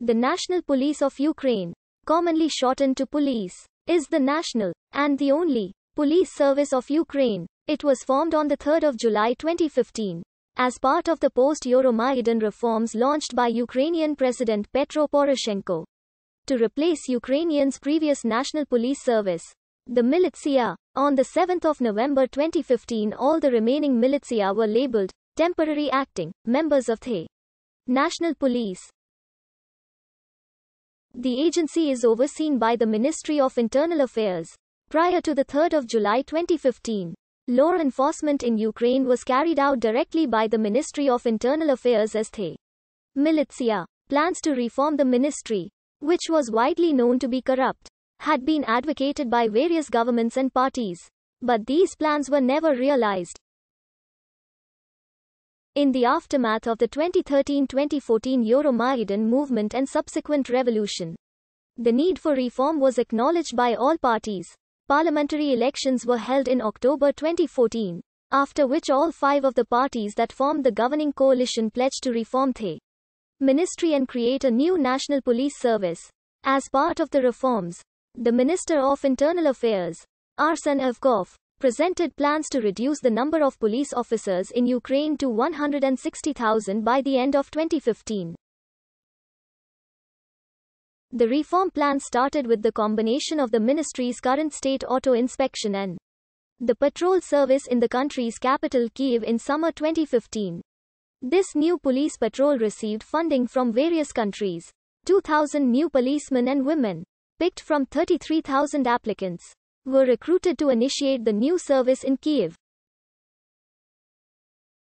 The National Police of Ukraine, commonly shortened to police, is the national and the only police service of Ukraine. It was formed on 3 July 2015 as part of the post-Euromaidan reforms launched by Ukrainian President Petro Poroshenko to replace Ukrainians' previous national police service, the militia. On 7 November 2015 all the remaining militia were labeled temporary acting members of the National Police. The agency is overseen by the Ministry of Internal Affairs. Prior to 3 July 2015, law enforcement in Ukraine was carried out directly by the Ministry of Internal Affairs as the Militia. Plans to reform the ministry, which was widely known to be corrupt, had been advocated by various governments and parties. But these plans were never realized. In the aftermath of the 2013-2014 Euromaidan movement and subsequent revolution, the need for reform was acknowledged by all parties. Parliamentary elections were held in October 2014, after which all five of the parties that formed the governing coalition pledged to reform the ministry and create a new national police service. As part of the reforms, the Minister of Internal Affairs, Arsen Evkov, presented plans to reduce the number of police officers in Ukraine to 160,000 by the end of 2015. The reform plan started with the combination of the ministry's current state auto inspection and the patrol service in the country's capital Kiev in summer 2015. This new police patrol received funding from various countries. 2,000 new policemen and women, picked from 33,000 applicants were recruited to initiate the new service in Kiev.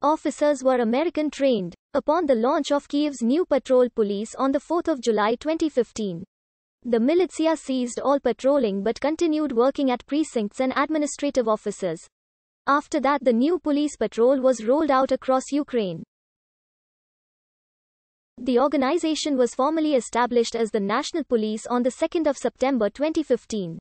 Officers were American trained upon the launch of Kiev's new patrol police on the 4th of July 2015. The militia ceased all patrolling but continued working at precincts and administrative offices. After that the new police patrol was rolled out across Ukraine. The organization was formally established as the National Police on the 2nd of September 2015.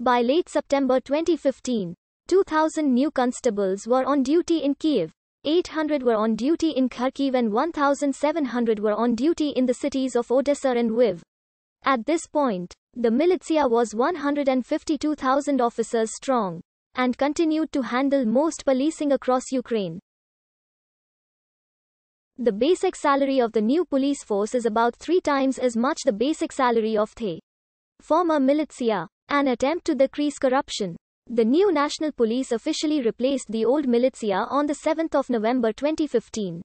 By late September 2015, 2,000 new constables were on duty in Kiev, 800 were on duty in Kharkiv, and 1,700 were on duty in the cities of Odessa and Lviv. At this point, the militia was 152,000 officers strong and continued to handle most policing across Ukraine. The basic salary of the new police force is about three times as much the basic salary of the former militia. An attempt to decrease corruption. The new National Police officially replaced the old militia on 7 November 2015.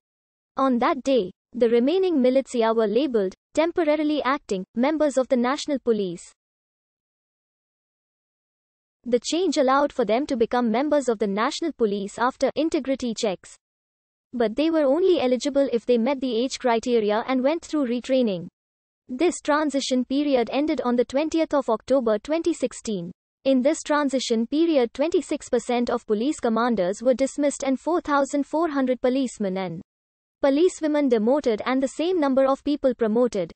On that day, the remaining militia were labeled temporarily acting members of the National Police. The change allowed for them to become members of the National Police after integrity checks. But they were only eligible if they met the age criteria and went through retraining. This transition period ended on the 20th of October 2016. In this transition period 26% of police commanders were dismissed and 4,400 policemen and policewomen demoted and the same number of people promoted.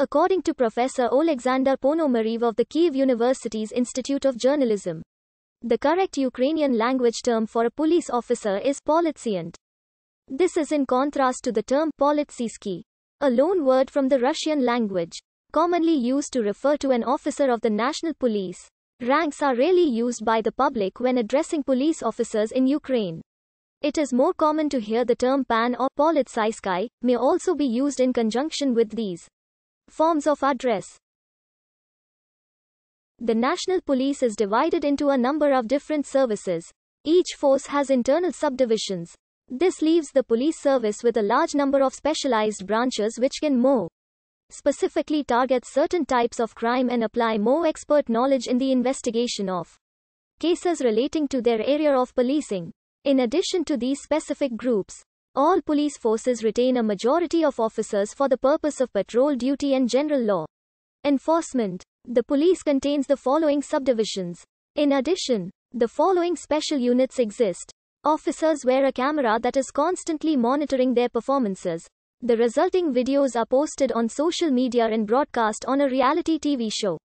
According to Professor Oleksandr Ponomarev of the Kiev University's Institute of Journalism, the correct Ukrainian language term for a police officer is politsiyant. This is in contrast to the term politsiyski, a loan word from the Russian language, commonly used to refer to an officer of the national police. Ranks are rarely used by the public when addressing police officers in Ukraine. It is more common to hear the term pan or politsysky may also be used in conjunction with these forms of address. The national police is divided into a number of different services. Each force has internal subdivisions, this leaves the police service with a large number of specialized branches which can more specifically target certain types of crime and apply more expert knowledge in the investigation of cases relating to their area of policing. In addition to these specific groups, all police forces retain a majority of officers for the purpose of patrol duty and general law enforcement. The police contains the following subdivisions. In addition, the following special units exist. Officers wear a camera that is constantly monitoring their performances. The resulting videos are posted on social media and broadcast on a reality TV show.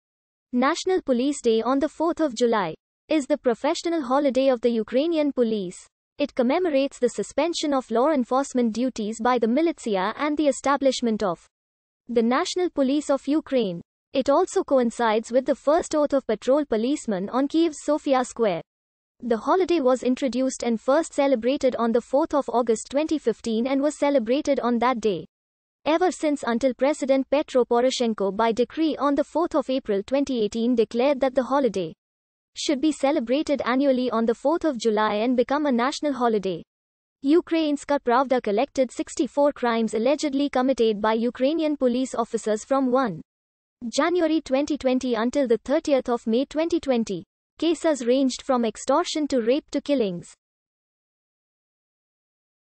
National Police Day on the 4th of July is the professional holiday of the Ukrainian police. It commemorates the suspension of law enforcement duties by the militia and the establishment of the National Police of Ukraine. It also coincides with the first oath of patrol policemen on Kiev's Sofia Square. The holiday was introduced and first celebrated on the 4th of August 2015 and was celebrated on that day. Ever since until President Petro Poroshenko by decree on the 4th of April 2018 declared that the holiday should be celebrated annually on the 4th of July and become a national holiday. Ukrainska Pravda collected 64 crimes allegedly committed by Ukrainian police officers from 1 January 2020 until the 30th of May 2020. Cases ranged from extortion to rape to killings.